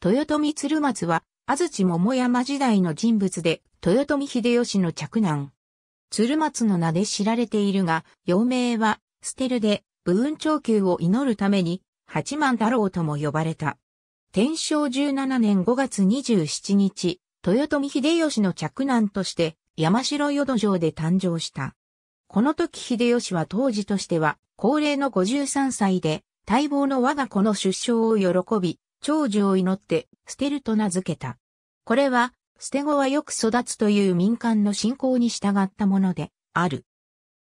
豊臣鶴松は、安土桃山時代の人物で、豊臣秀吉の嫡男。鶴松の名で知られているが、幼名は、ステルで、武運長久を祈るために、八幡太郎とも呼ばれた。天正17年5月27日、豊臣秀吉の嫡男として、山城淀城で誕生した。この時秀吉は当時としては、高齢の53歳で、待望の我が子の出生を喜び、長寿を祈って、捨てると名付けた。これは、捨て子はよく育つという民間の信仰に従ったもので、ある。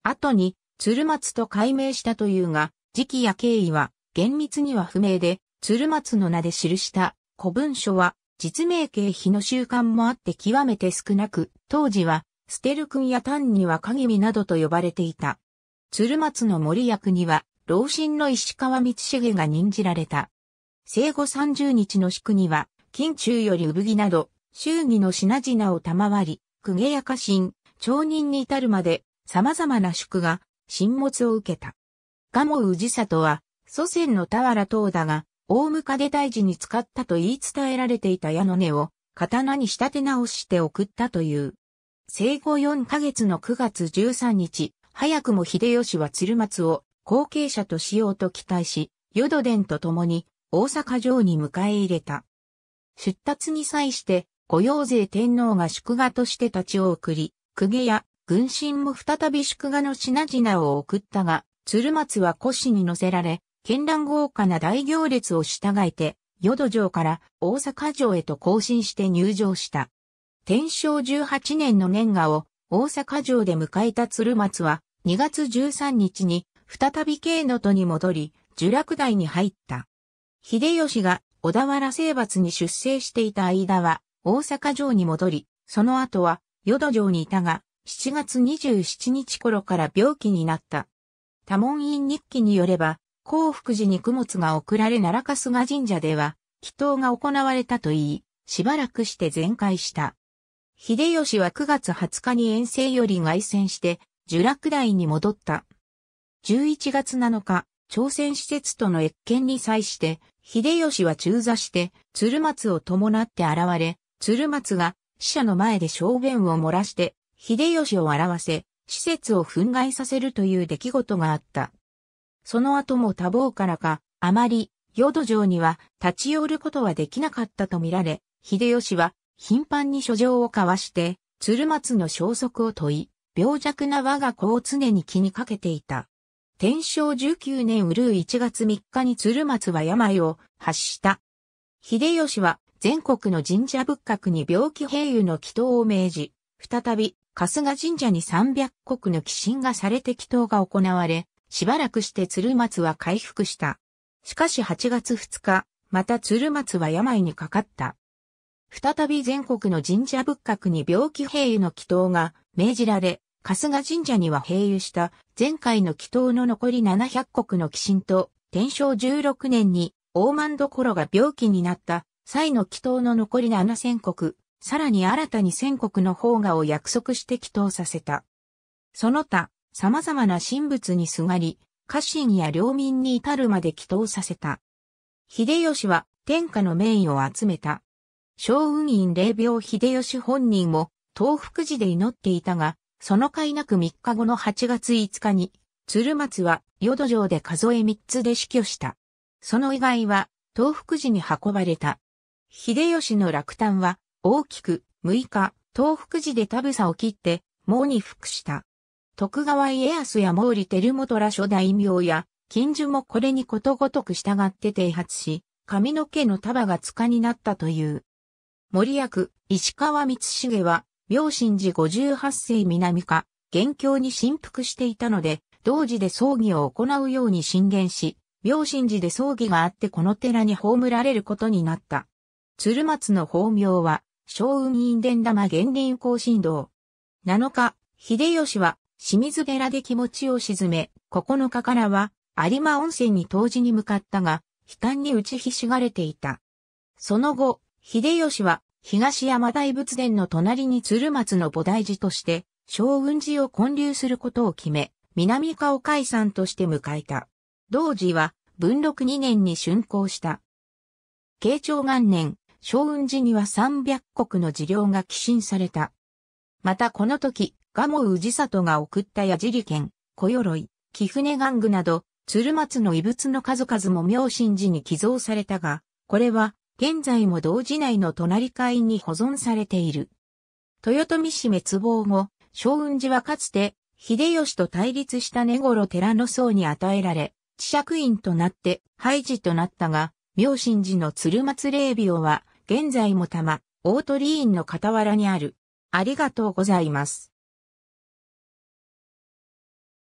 後に、鶴松と改名したというが、時期や経緯は、厳密には不明で、鶴松の名で記した古文書は、実名経碑の習慣もあって極めて少なく、当時は、捨てる君や単には影見などと呼ばれていた。鶴松の森役には、老臣の石川光重が任じられた。生後30日の宿には、近中より産着など、周儀の品々を賜り、公家や家臣、町人に至るまで、様々な宿が、沈没を受けた。賀茂氏里は、祖先の原等だが、大向かで大事に使ったと言い伝えられていた矢の根を、刀に仕立て直して送ったという。生後4ヶ月の9月13日、早くも秀吉は鶴松を後継者としようと期待し、淀殿と共に大阪城に迎え入れた。出立に際して、御用税天皇が祝賀として立ちを送り、公家や軍神も再び祝賀の品々を送ったが、鶴松は紙に乗せられ、絢爛豪華な大行列を従えて、淀城から大阪城へと行進して入城した。天正18年の年賀を大阪城で迎えた鶴松は、2月13日に再び京の都に戻り、受楽台に入った。秀吉が小田原征伐に出征していた間は、大阪城に戻り、その後は、淀城にいたが、7月27日頃から病気になった。多門院日記によれば、幸福寺に供物が送られ奈良春日神社では、祈祷が行われたといい、しばらくして全開した。秀吉は9月20日に遠征より外戦して、呪落台に戻った。11月7日、朝鮮施設との越見に際して、秀吉は中座して、鶴松を伴って現れ、鶴松が死者の前で証言を漏らして、秀吉を表せ、施設を憤慨させるという出来事があった。その後も多忙からか、あまり、淀城には立ち寄ることはできなかったとみられ、秀吉は頻繁に書状を交わして、鶴松の消息を問い、病弱な我が子を常に気にかけていた。天正19年うるう1月3日に鶴松は病を発した。秀吉は全国の神社仏閣に病気平癒の祈祷を命じ、再び春日神社に300国の寄進がされて祈祷が行われ、しばらくして鶴松は回復した。しかし8月2日、また鶴松は病にかかった。再び全国の神社仏閣に病気平癒の祈祷が命じられ、春日神社には併誘した前回の祈祷の残り700国の寄進と、天正16年に大満所が病気になった際の祈祷の残り7000国、さらに新たに1000国の方がを約束して祈祷させた。その他、様々な神仏にすがり、家臣や領民に至るまで祈祷させた。秀吉は天下の名医を集めた。小雲院霊病秀吉本人も東福寺で祈っていたが、その甲なく3日後の8月5日に、鶴松は淀城で数え3つで死去した。その以外は、東福寺に運ばれた。秀吉の落胆は、大きく、6日、東福寺で田草を切って、毛に服した。徳川家康や毛利輝元ら諸大名や、近所もこれにことごとく従って剃発し、髪の毛の束が束になったという。森役、石川光重は、明神寺58世南か、元凶に振服していたので、同時で葬儀を行うように進言し、明神寺で葬儀があってこの寺に葬られることになった。鶴松の法名は、小雲院伝玉源林行進道。7日、秀吉は、清水寺で気持ちを沈め、9日からは、有馬温泉に当時に向かったが、悲嘆に打ちひしがれていた。その後、秀吉は東山大仏殿の隣に鶴松の菩提寺として、将軍寺を建立することを決め、南川解散として迎えた。同寺は、文禄2年に竣工した。慶長元年、将軍寺には300国の寺領が寄進された。またこの時、賀茂氏里が送った矢尻県、小鎧、貴船玩具など、鶴松の遺物の数々も明神寺に寄贈されたが、これは現在も同時内の隣会に保存されている。豊臣氏滅亡後、将雲寺はかつて、秀吉と対立した根頃寺の僧に与えられ、知釈院となって、廃寺となったが、明神寺の鶴松霊廟は、現在も多摩、大鳥院の傍らにある。ありがとうございます。